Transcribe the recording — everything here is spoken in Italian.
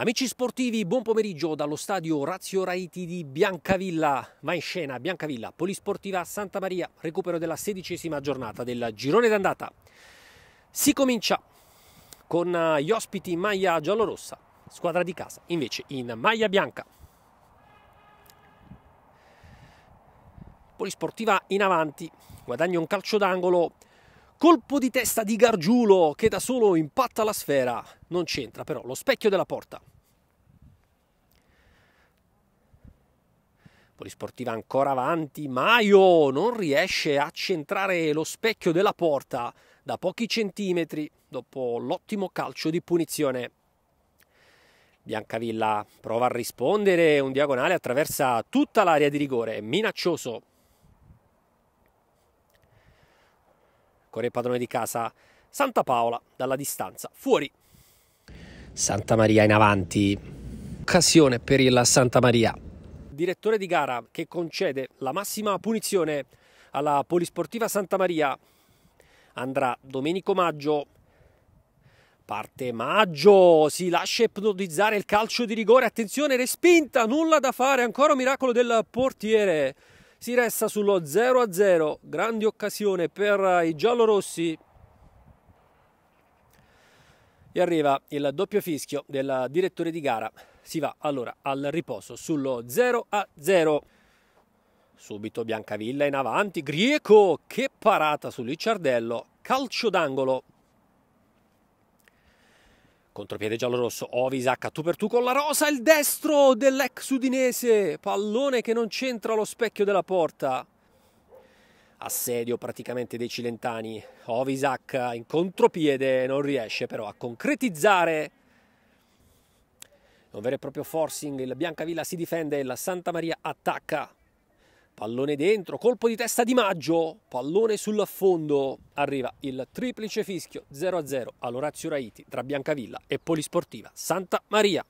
Amici sportivi, buon pomeriggio dallo stadio Razio Raiti di Biancavilla. Va in scena Biancavilla, Polisportiva Santa Maria, recupero della sedicesima giornata del girone d'andata. Si comincia con eh, gli ospiti in maglia giallorossa, squadra di casa, invece in maglia bianca. Polisportiva in avanti, guadagna un calcio d'angolo Colpo di testa di Gargiulo che da solo impatta la sfera. Non c'entra però lo specchio della porta. Polisportiva ancora avanti. Maio non riesce a centrare lo specchio della porta da pochi centimetri dopo l'ottimo calcio di punizione. Biancavilla prova a rispondere, un diagonale attraversa tutta l'area di rigore, minaccioso. con il padrone di casa Santa Paola dalla distanza fuori. Santa Maria in avanti, occasione per il Santa Maria. Direttore di gara che concede la massima punizione alla Polisportiva Santa Maria andrà Domenico Maggio. Parte Maggio, si lascia ipnotizzare il calcio di rigore, attenzione, respinta, nulla da fare, ancora un miracolo del portiere si resta sullo 0-0, grande occasione per i giallorossi. E arriva il doppio fischio del direttore di gara. Si va allora al riposo sullo 0-0. Subito Biancavilla in avanti, Grieco, che parata su Licciardello, calcio d'angolo. Contropiede giallo-rosso, Ovisac a tu per tu con la rosa, il destro dell'ex udinese, pallone che non c'entra lo specchio della porta. Assedio praticamente dei Cilentani, Ovisac in contropiede non riesce però a concretizzare. Un vero e proprio forcing, il Biancavilla si difende, la Santa Maria attacca pallone dentro, colpo di testa di Maggio, pallone sull'affondo, arriva il triplice fischio 0-0 all'Orazio Raiti tra Biancavilla e Polisportiva Santa Maria.